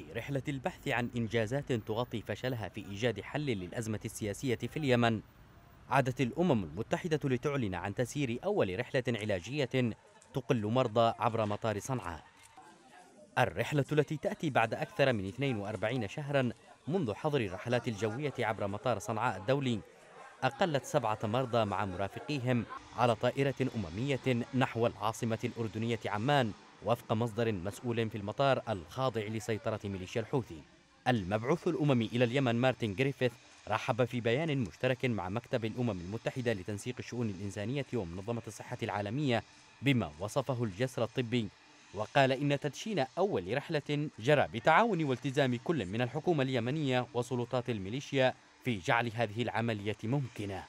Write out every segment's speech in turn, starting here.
في رحلة البحث عن إنجازات تغطي فشلها في إيجاد حل للأزمة السياسية في اليمن عادت الأمم المتحدة لتعلن عن تسيير أول رحلة علاجية تقل مرضى عبر مطار صنعاء الرحلة التي تأتي بعد أكثر من 42 شهراً منذ حظر الرحلات الجوية عبر مطار صنعاء الدولي أقلت سبعة مرضى مع مرافقيهم على طائرة أممية نحو العاصمة الأردنية عمان وفق مصدر مسؤول في المطار الخاضع لسيطرة ميليشيا الحوثي المبعوث الأممي إلى اليمن مارتن جريفيث رحب في بيان مشترك مع مكتب الأمم المتحدة لتنسيق الشؤون الإنسانية ومنظمة الصحة العالمية بما وصفه الجسر الطبي وقال إن تدشين أول رحلة جرى بتعاون والتزام كل من الحكومة اليمنية وسلطات الميليشيا في جعل هذه العملية ممكنة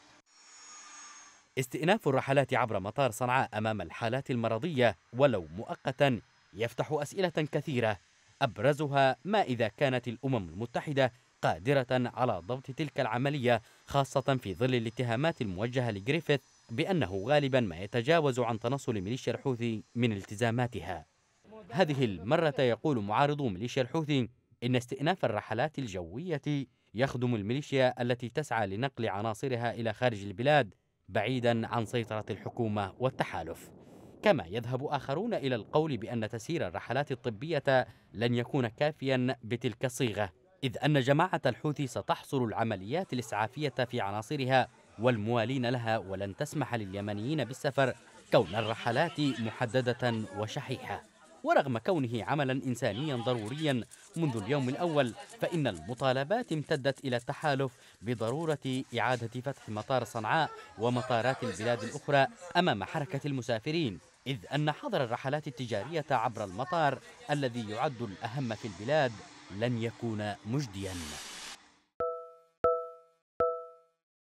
استئناف الرحلات عبر مطار صنعاء أمام الحالات المرضية ولو مؤقتا يفتح أسئلة كثيرة أبرزها ما إذا كانت الأمم المتحدة قادرة على ضبط تلك العملية خاصة في ظل الاتهامات الموجهة لجريفيث بأنه غالبا ما يتجاوز عن تنصل ميليشيا الحوثي من التزاماتها هذه المرة يقول معارضو ميليشيا الحوثي إن استئناف الرحلات الجوية يخدم الميليشيا التي تسعى لنقل عناصرها إلى خارج البلاد بعيدا عن سيطرة الحكومة والتحالف كما يذهب آخرون إلى القول بأن تسيير الرحلات الطبية لن يكون كافيا بتلك الصيغة إذ أن جماعة الحوثي ستحصر العمليات الإسعافية في عناصرها والموالين لها ولن تسمح لليمنيين بالسفر كون الرحلات محددة وشحيحة ورغم كونه عملا إنسانيا ضروريا منذ اليوم الأول فإن المطالبات امتدت إلى التحالف بضرورة إعادة فتح مطار صنعاء ومطارات البلاد الأخرى أمام حركة المسافرين إذ أن حظر الرحلات التجارية عبر المطار الذي يعد الأهم في البلاد لن يكون مجدياً